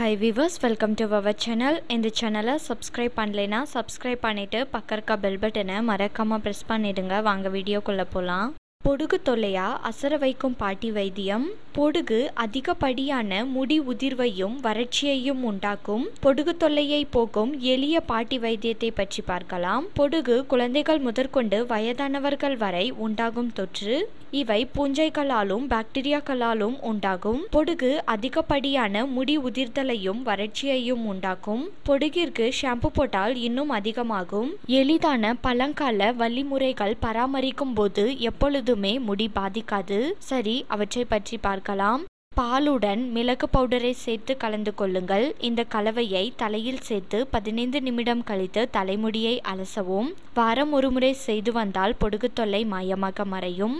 high viewers welcome to our channel இந்த சேனலை subscribe பண்ணலைன்னா சப்ஸ்கிரைப் பண்ணிவிட்டு பக்கம் இருக்க பெல் பட்டனை மறக்காமல் ப்ரெஸ் பண்ணிவிடுங்க வாங்க வீடியோக்குள்ளே போகலாம் பொடுகு தொல்லையா அசர வைக்கும் பாட்டி வைத்தியம் பொடுகு அதிகப்படியான முடி உதிர்வையும் வறட்சியையும் உண்டாக்கும் பொடுகு தொல்லையை போக்கும் எளிய பாட்டி வைத்தியத்தை பற்றி பார்க்கலாம் பொடுகு குழந்தைகள் முதற்கொண்டு வயதானவர்கள் வரை உண்டாகும் தொற்று இவை பூஞ்சைகளாலும் பாக்டீரியாக்களாலும் உண்டாகும் பொடுகு அதிகப்படியான முடி உதிர்தலையும் வறட்சியையும் உண்டாக்கும் பொடுகிற்கு ஷாம்பு போட்டால் இன்னும் அதிகமாகும் எளிதான பழங்கால வழிமுறைகள் பராமரிக்கும் போது எப்பொழுது எப்போதுமே முடி பாதிக்காது சரி அவற்றை பற்றி பார்க்கலாம் பாலுடன் மிளகு பவுடரை சேர்த்து கலந்து கொள்ளுங்கள் இந்த கலவையை தலையில் சேர்த்து பதினைந்து நிமிடம் கழித்து தலைமுடியை அலசவும் வாரம் ஒருமுறை செய்து வந்தால் பொடுகு தொல்லை மாயமாக மறையும்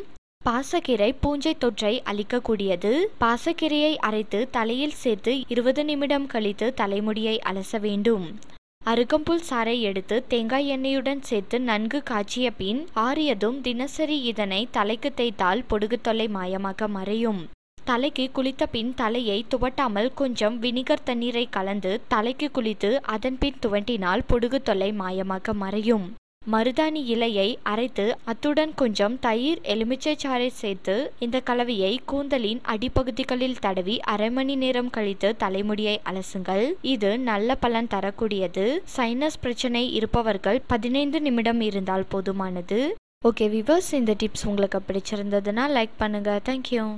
பாசக்கீரை பூஞ்சை தொற்றை அளிக்கக்கூடியது பாசக்கீரையை அரைத்து தலையில் சேர்த்து இருபது நிமிடம் கழித்து தலைமுடியை அலச வேண்டும் அருகம்புல் சாறை எடுத்து தேங்காய் எண்ணெயுடன் சேர்த்து நன்கு காய்ச்சிய பின் ஆறியதும் தினசரி இதனை தலைக்கு தேய்த்தால் பொடுகு தொல்லை மாயமாக மறையும் தலைக்கு குளித்த பின் தலையை துவட்டாமல் கொஞ்சம் வினிகர் தண்ணீரை கலந்து தலைக்கு குளித்து அதன்பின் துவண்டினால் பொடுகு தொல்லை மாயமாக மறையும் மருதாணி இலையை அரைத்து அத்துடன் கொஞ்சம் தயிர் எலுமிச்சைச்சாறை சேர்த்து இந்த கலவையை கூந்தலின் அடிப்பகுதிகளில் தடவி அரை மணி நேரம் கழித்து தலைமுடியை அலசுங்கள் இது நல்ல பலன் தரக்கூடியது சைனஸ் பிரச்சனை இருப்பவர்கள் பதினைந்து நிமிடம் இருந்தால் போதுமானது ஓகே விவர்ஸ் இந்த டிப்ஸ் உங்களுக்கு பிடிச்சிருந்ததுன்னா லைக் பண்ணுங்கள் தேங்க்யூ